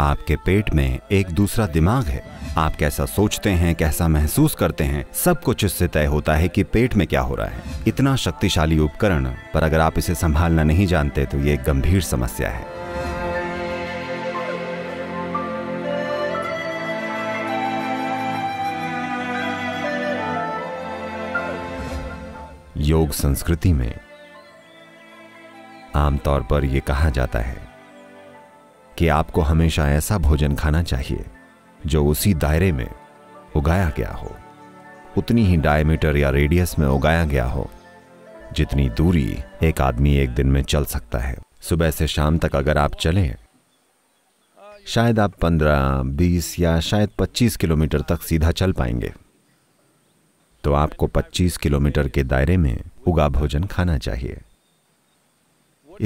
आपके पेट में एक दूसरा दिमाग है आप कैसा सोचते हैं कैसा महसूस करते हैं सब कुछ इससे तय होता है कि पेट में क्या हो रहा है इतना शक्तिशाली उपकरण पर अगर आप इसे संभालना नहीं जानते तो ये एक गंभीर समस्या है योग संस्कृति में आमतौर पर यह कहा जाता है कि आपको हमेशा ऐसा भोजन खाना चाहिए जो उसी दायरे में उगाया गया हो उतनी ही डायमीटर या रेडियस में उगाया गया हो जितनी दूरी एक आदमी एक दिन में चल सकता है सुबह से शाम तक अगर आप चले शायद आप पंद्रह बीस या शायद पच्चीस किलोमीटर तक सीधा चल पाएंगे तो आपको पच्चीस किलोमीटर के दायरे में उगा भोजन खाना चाहिए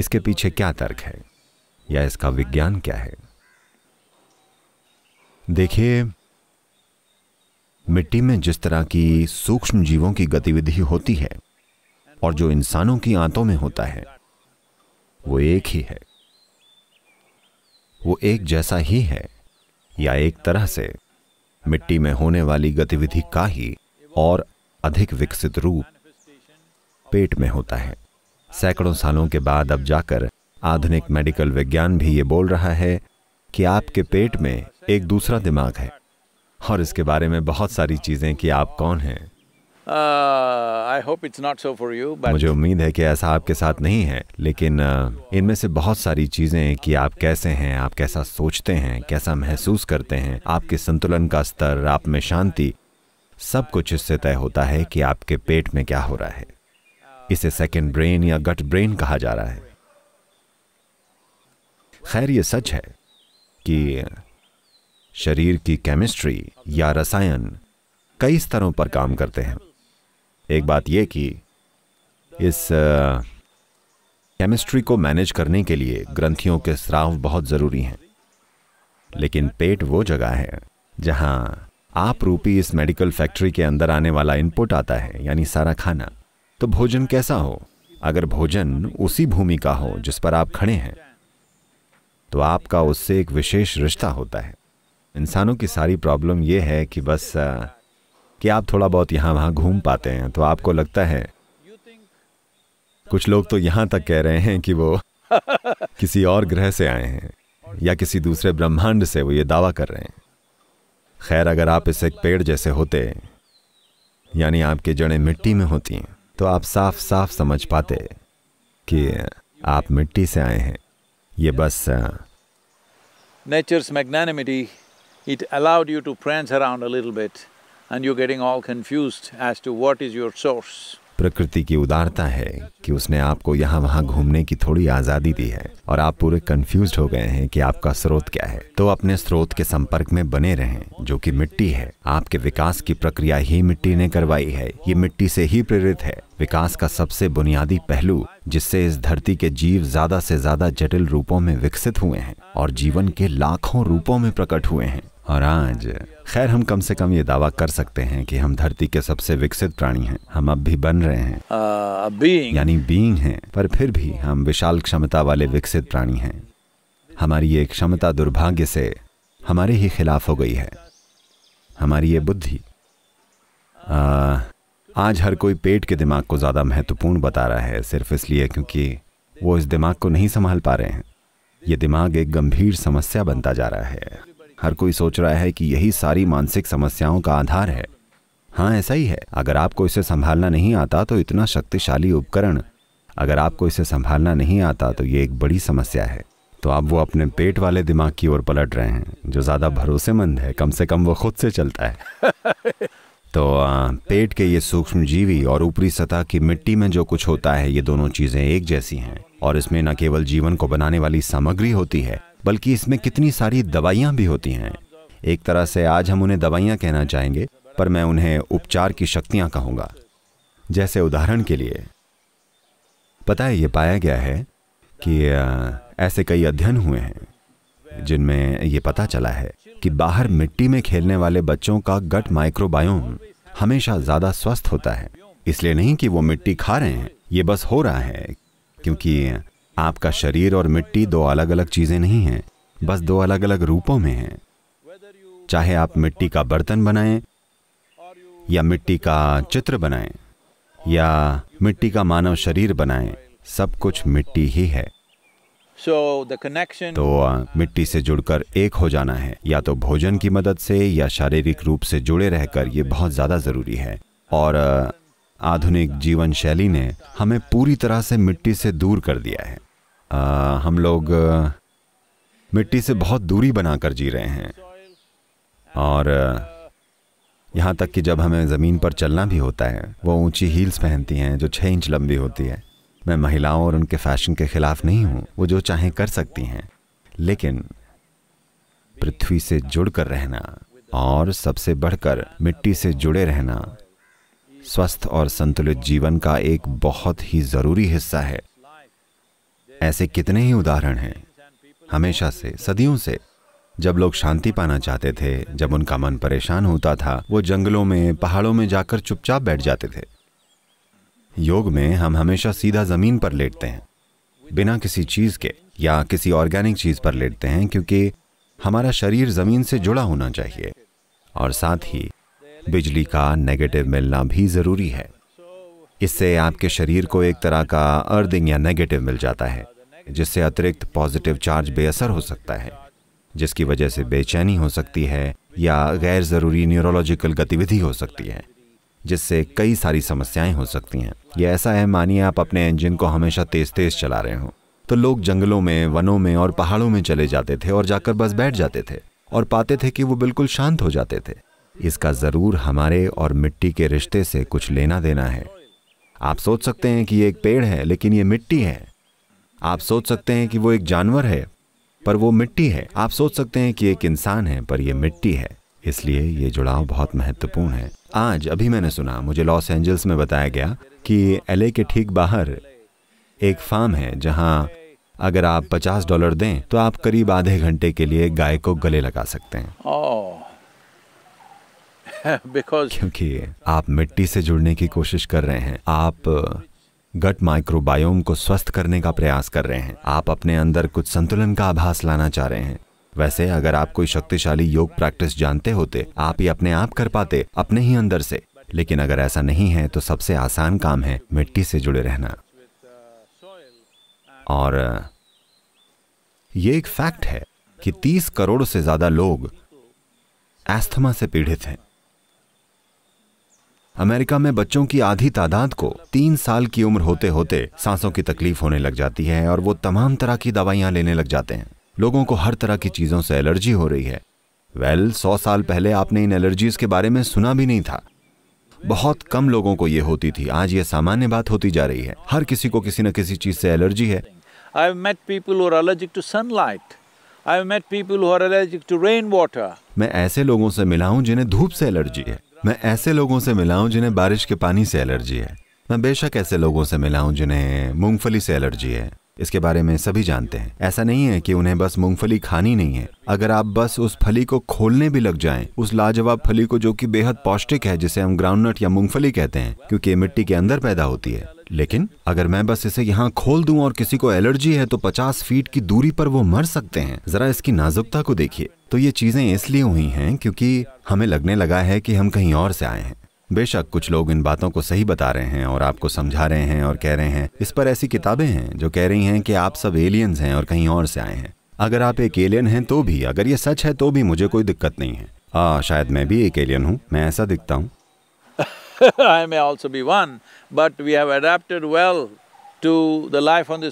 इसके पीछे क्या तर्क है या इसका विज्ञान क्या है देखिए मिट्टी में जिस तरह की सूक्ष्म जीवों की गतिविधि होती है और जो इंसानों की आंतों में होता है वो एक ही है वो एक जैसा ही है या एक तरह से मिट्टी में होने वाली गतिविधि का ही और अधिक विकसित रूप पेट में होता है सैकड़ों सालों के बाद अब जाकर आधुनिक मेडिकल विज्ञान भी ये बोल रहा है कि आपके पेट में एक दूसरा दिमाग है और इसके बारे में बहुत सारी चीजें कि आप कौन हैं uh, so but... मुझे उम्मीद है कि ऐसा आपके साथ नहीं है लेकिन uh, इनमें से बहुत सारी चीजें कि आप कैसे हैं आप कैसा सोचते हैं कैसा महसूस करते हैं आपके संतुलन का स्तर आप में शांति सब कुछ इससे तय होता है कि आपके पेट में क्या हो रहा है इसे सेकेंड ब्रेन या गट ब्रेन कहा जा रहा है खैर ये सच है कि शरीर की केमिस्ट्री या रसायन कई स्तरों पर काम करते हैं एक बात यह कि इस केमिस्ट्री को मैनेज करने के लिए ग्रंथियों के स्राव बहुत ज़रूरी हैं लेकिन पेट वो जगह है जहां आप रूपी इस मेडिकल फैक्ट्री के अंदर आने वाला इनपुट आता है यानी सारा खाना तो भोजन कैसा हो अगर भोजन उसी भूमि का हो जिस पर आप खड़े हैं तो आपका उससे एक विशेष रिश्ता होता है इंसानों की सारी प्रॉब्लम यह है कि बस कि आप थोड़ा बहुत यहां वहां घूम पाते हैं तो आपको लगता है कुछ लोग तो यहां तक कह रहे हैं कि वो किसी और ग्रह से आए हैं या किसी दूसरे ब्रह्मांड से वो ये दावा कर रहे हैं खैर अगर आप इस एक पेड़ जैसे होते यानी आपके जड़ें मिट्टी में होती हैं तो आप साफ साफ समझ पाते कि आप मिट्टी से आए हैं ये nature's magnanimity, it allowed you to prance around a little bit and you're getting all confused as to what is your source. प्रकृति की उदारता है कि उसने आपको यहाँ वहाँ घूमने की थोड़ी आज़ादी दी है और आप पूरे कंफ्यूज हो गए हैं कि आपका स्रोत क्या है तो अपने स्रोत के संपर्क में बने रहें जो कि मिट्टी है आपके विकास की प्रक्रिया ही मिट्टी ने करवाई है ये मिट्टी से ही प्रेरित है विकास का सबसे बुनियादी पहलू जिससे इस धरती के जीव ज्यादा से ज्यादा जटिल रूपों में विकसित हुए हैं और जीवन के लाखों रूपों में प्रकट हुए हैं और आज खैर हम कम से कम ये दावा कर सकते हैं कि हम धरती के सबसे विकसित प्राणी हैं हम अब भी बन रहे हैं uh, यानी बीइंग हैं पर फिर भी हम विशाल क्षमता वाले विकसित प्राणी हैं हमारी ये क्षमता दुर्भाग्य से हमारे ही खिलाफ हो गई है हमारी ये बुद्धि आज हर कोई पेट के दिमाग को ज़्यादा महत्वपूर्ण बता रहा है सिर्फ इसलिए क्योंकि वो इस दिमाग को नहीं संभाल पा रहे हैं ये दिमाग एक गंभीर समस्या बनता जा रहा है हर कोई सोच रहा है कि यही सारी मानसिक समस्याओं का आधार है हाँ ऐसा ही है अगर आपको इसे संभालना नहीं आता तो इतना शक्तिशाली उपकरण अगर आपको इसे संभालना नहीं आता तो ये एक बड़ी समस्या है तो आप वो अपने पेट वाले दिमाग की ओर पलट रहे हैं जो ज़्यादा भरोसेमंद है कम से कम वो खुद से चलता है तो आ, पेट के ये सूक्ष्म जीवी और ऊपरी सतह की मिट्टी में जो कुछ होता है ये दोनों चीज़ें एक जैसी हैं और इसमें न केवल जीवन को बनाने वाली सामग्री होती है बल्कि इसमें कितनी सारी दवाइयां भी होती हैं एक तरह से आज हम उन्हें दवाइयां कहना चाहेंगे पर मैं उन्हें उपचार की शक्तियां कहूंगा जैसे उदाहरण के लिए पता है ये पाया गया है कि ऐसे कई अध्ययन हुए हैं जिनमें ये पता चला है कि बाहर मिट्टी में खेलने वाले बच्चों का गट माइक्रोबायोम हमेशा ज़्यादा स्वस्थ होता है इसलिए नहीं कि वो मिट्टी खा रहे हैं ये बस हो रहा है क्योंकि आपका शरीर और मिट्टी दो अलग अलग चीजें नहीं हैं बस दो अलग अलग रूपों में हैं चाहे आप मिट्टी का बर्तन बनाएं या मिट्टी का चित्र बनाएं या मिट्टी का मानव शरीर बनाएं सब कुछ मिट्टी ही है So connection... तो आ, मिट्टी से जुड़कर एक हो जाना है या तो भोजन की मदद से या शारीरिक रूप से जुड़े रहकर ये बहुत ज्यादा जरूरी है और आधुनिक जीवन शैली ने हमें पूरी तरह से मिट्टी से दूर कर दिया है आ, हम लोग मिट्टी से बहुत दूरी बनाकर जी रहे हैं और यहाँ तक कि जब हमें ज़मीन पर चलना भी होता है वो ऊंची हील्स पहनती हैं जो छः इंच लंबी होती है मैं महिलाओं और उनके फैशन के खिलाफ नहीं हूँ वो जो चाहें कर सकती हैं लेकिन पृथ्वी से जुड़कर रहना और सबसे बढ़कर मिट्टी से जुड़े रहना स्वस्थ और संतुलित जीवन का एक बहुत ही ज़रूरी हिस्सा है ऐसे कितने ही उदाहरण हैं हमेशा से सदियों से जब लोग शांति पाना चाहते थे जब उनका मन परेशान होता था वो जंगलों में पहाड़ों में जाकर चुपचाप बैठ जाते थे योग में हम हमेशा सीधा जमीन पर लेटते हैं बिना किसी चीज के या किसी ऑर्गेनिक चीज पर लेटते हैं क्योंकि हमारा शरीर जमीन से जुड़ा होना चाहिए और साथ ही बिजली का नेगेटिव मिलना भी जरूरी है इससे आपके शरीर को एक तरह का अर्दिंग या नेगेटिव मिल जाता है जिससे अतिरिक्त पॉजिटिव चार्ज बेअसर हो सकता है जिसकी वजह से बेचैनी हो सकती है या गैर ज़रूरी न्यूरोलॉजिकल गतिविधि हो सकती है जिससे कई सारी समस्याएं हो सकती हैं यह ऐसा है मानिए आप अपने इंजन को हमेशा तेज़ तेज़ चला रहे हो तो लोग जंगलों में वनों में और पहाड़ों में चले जाते थे और जाकर बस बैठ जाते थे और पाते थे कि वो बिल्कुल शांत हो जाते थे इसका ज़रूर हमारे और मिट्टी के रिश्ते से कुछ लेना देना है आप सोच सकते हैं कि ये एक पेड़ है लेकिन ये मिट्टी है आप सोच सकते हैं कि वो एक जानवर है पर वो मिट्टी है आप सोच सकते हैं कि एक इंसान है पर ये मिट्टी है इसलिए ये जुड़ाव बहुत महत्वपूर्ण है आज अभी मैंने सुना मुझे लॉस एंजल्स में बताया गया कि एल के ठीक बाहर एक फार्म है जहां अगर आप 50 डॉलर दें तो आप करीब आधे घंटे के लिए गाय को गले लगा सकते हैं क्योंकि आप मिट्टी से जुड़ने की कोशिश कर रहे हैं आप गट माइक्रोबायोम को स्वस्थ करने का प्रयास कर रहे हैं आप अपने अंदर कुछ संतुलन का आभास लाना चाह रहे हैं वैसे अगर आप कोई शक्तिशाली योग प्रैक्टिस जानते होते आप ही अपने आप कर पाते अपने ही अंदर से लेकिन अगर ऐसा नहीं है तो सबसे आसान काम है मिट्टी से जुड़े रहना और ये एक फैक्ट है कि 30 करोड़ से ज्यादा लोग एस्थमा से पीड़ित हैं अमेरिका में बच्चों की आधी तादाद को तीन साल की उम्र होते होते सांसों की तकलीफ होने लग जाती है और वो तमाम तरह की दवाइयाँ लेने लग जाते हैं लोगों को हर तरह की चीज़ों से एलर्जी हो रही है वेल well, सौ साल पहले आपने इन एलर्जीज के बारे में सुना भी नहीं था बहुत कम लोगों को ये होती थी आज ये सामान्य बात होती जा रही है हर किसी को किसी न किसी चीज़ से एलर्जी है मैं ऐसे लोगों से मिला हूँ जिन्हें धूप से एलर्जी है मैं ऐसे लोगों से मिला हूं जिन्हें बारिश के पानी से एलर्जी है मैं बेशक ऐसे लोगों से मिला हूं जिन्हें मूंगफली से एलर्जी है इसके बारे में सभी जानते हैं ऐसा नहीं है कि उन्हें बस मूंगफली खानी नहीं है अगर आप बस उस फली को खोलने भी लग जाएं, उस लाजवाब फली को जो कि बेहद पौष्टिक है जिसे हम ग्राउंडनट या मूंगफली कहते हैं क्योंकि ये मिट्टी के अंदर पैदा होती है लेकिन अगर मैं बस इसे यहाँ खोल दूं और किसी को एलर्जी है तो 50 फीट की दूरी पर वो मर सकते हैं जरा इसकी नाजुकता को देखिए तो ये चीज़ें इसलिए हुई हैं क्योंकि हमें लगने लगा है कि हम कहीं और से आए हैं बेशक कुछ लोग इन बातों को सही बता रहे हैं और आपको समझा रहे हैं और कह रहे हैं इस पर ऐसी किताबें हैं जो कह रही हैं कि आप सब एलियंस हैं और कहीं और से आए हैं अगर आप एक एलियन हैं तो भी अगर ये सच है तो भी मुझे कोई दिक्कत नहीं है आ, शायद मैं भी एक एलियन हूँ मैं ऐसा दिखता हूँ well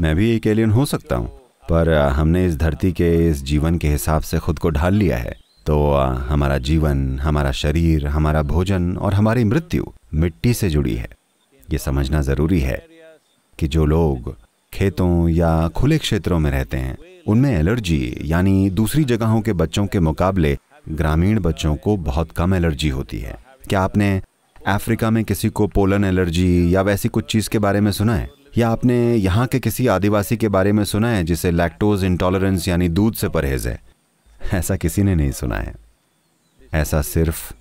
मैं भी एक एलियन हो सकता हूँ पर हमने इस धरती के इस जीवन के हिसाब से खुद को ढाल लिया है तो हमारा जीवन हमारा शरीर हमारा भोजन और हमारी मृत्यु मिट्टी से जुड़ी है ये समझना ज़रूरी है कि जो लोग खेतों या खुले क्षेत्रों में रहते हैं उनमें एलर्जी यानी दूसरी जगहों के बच्चों के मुकाबले ग्रामीण बच्चों को बहुत कम एलर्जी होती है क्या आपने अफ्रीका में किसी को पोलन एलर्जी या वैसी कुछ चीज़ के बारे में सुना है या आपने यहाँ के किसी आदिवासी के बारे में सुना है जिसे लैक्टोज इंटॉलरेंस यानी दूध से परहेज है ऐसा किसी ने नहीं सुना है ऐसा सिर्फ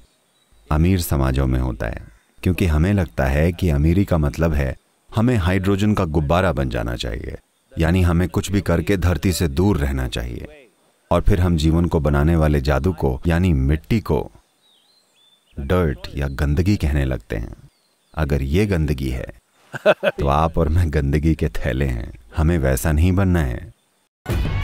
अमीर समाजों में होता है क्योंकि हमें लगता है कि अमीरी का मतलब है हमें हाइड्रोजन का गुब्बारा बन जाना चाहिए यानी हमें कुछ भी करके धरती से दूर रहना चाहिए और फिर हम जीवन को बनाने वाले जादू को यानी मिट्टी को डर्ट या गंदगी कहने लगते हैं अगर ये गंदगी है तो आप और मैं गंदगी के थैले हैं हमें वैसा नहीं बनना है